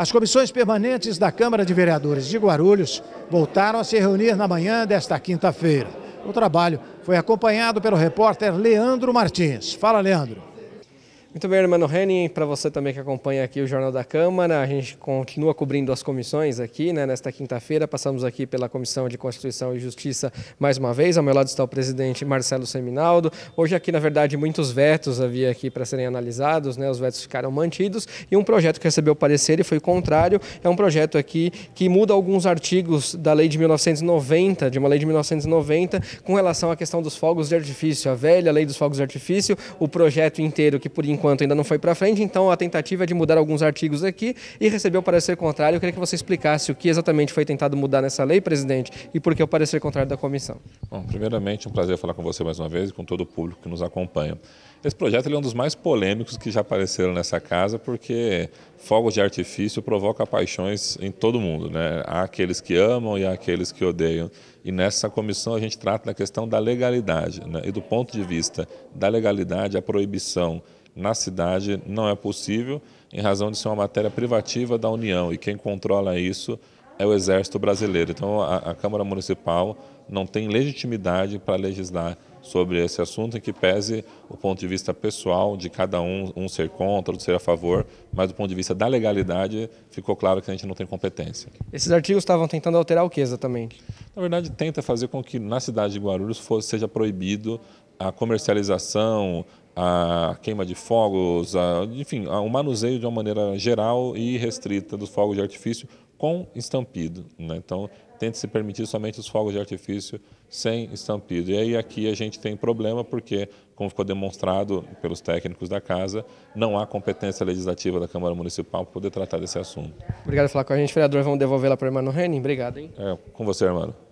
As comissões permanentes da Câmara de Vereadores de Guarulhos voltaram a se reunir na manhã desta quinta-feira. O trabalho foi acompanhado pelo repórter Leandro Martins. Fala, Leandro. Muito bem, irmão Henning, para você também que acompanha aqui o Jornal da Câmara, a gente continua cobrindo as comissões aqui, né, nesta quinta-feira, passamos aqui pela Comissão de Constituição e Justiça mais uma vez, ao meu lado está o presidente Marcelo Seminaldo, hoje aqui, na verdade, muitos vetos havia aqui para serem analisados, né, os vetos ficaram mantidos, e um projeto que recebeu parecer e foi contrário, é um projeto aqui que muda alguns artigos da lei de 1990, de uma lei de 1990, com relação à questão dos fogos de artifício, a velha lei dos fogos de artifício, o projeto inteiro que por enquanto enquanto ainda não foi para frente, então a tentativa é de mudar alguns artigos aqui e recebeu parecer contrário. Eu queria que você explicasse o que exatamente foi tentado mudar nessa lei, presidente, e por que o parecer contrário da comissão. Bom, primeiramente, um prazer falar com você mais uma vez e com todo o público que nos acompanha. Esse projeto é um dos mais polêmicos que já apareceram nessa casa, porque fogos de artifício provoca paixões em todo mundo. Né? Há aqueles que amam e há aqueles que odeiam. E nessa comissão a gente trata da questão da legalidade. Né? E do ponto de vista da legalidade, a proibição na cidade não é possível, em razão de ser uma matéria privativa da União. E quem controla isso é o Exército Brasileiro. Então, a, a Câmara Municipal não tem legitimidade para legislar sobre esse assunto, em que pese o ponto de vista pessoal de cada um, um ser contra, outro ser a favor, mas do ponto de vista da legalidade, ficou claro que a gente não tem competência. Esses artigos estavam tentando alterar o que exatamente? Na verdade, tenta fazer com que na cidade de Guarulhos fosse, seja proibido a comercialização, a queima de fogos, a, enfim, o manuseio de uma maneira geral e restrita dos fogos de artifício com estampido. Né? Então, tente se permitir somente os fogos de artifício sem estampido. E aí aqui a gente tem problema porque, como ficou demonstrado pelos técnicos da casa, não há competência legislativa da Câmara Municipal para poder tratar desse assunto. Obrigado por falar com a gente, vereador. Vamos devolvê-la para o irmão Renin. Obrigado. Hein? É, com você, irmão.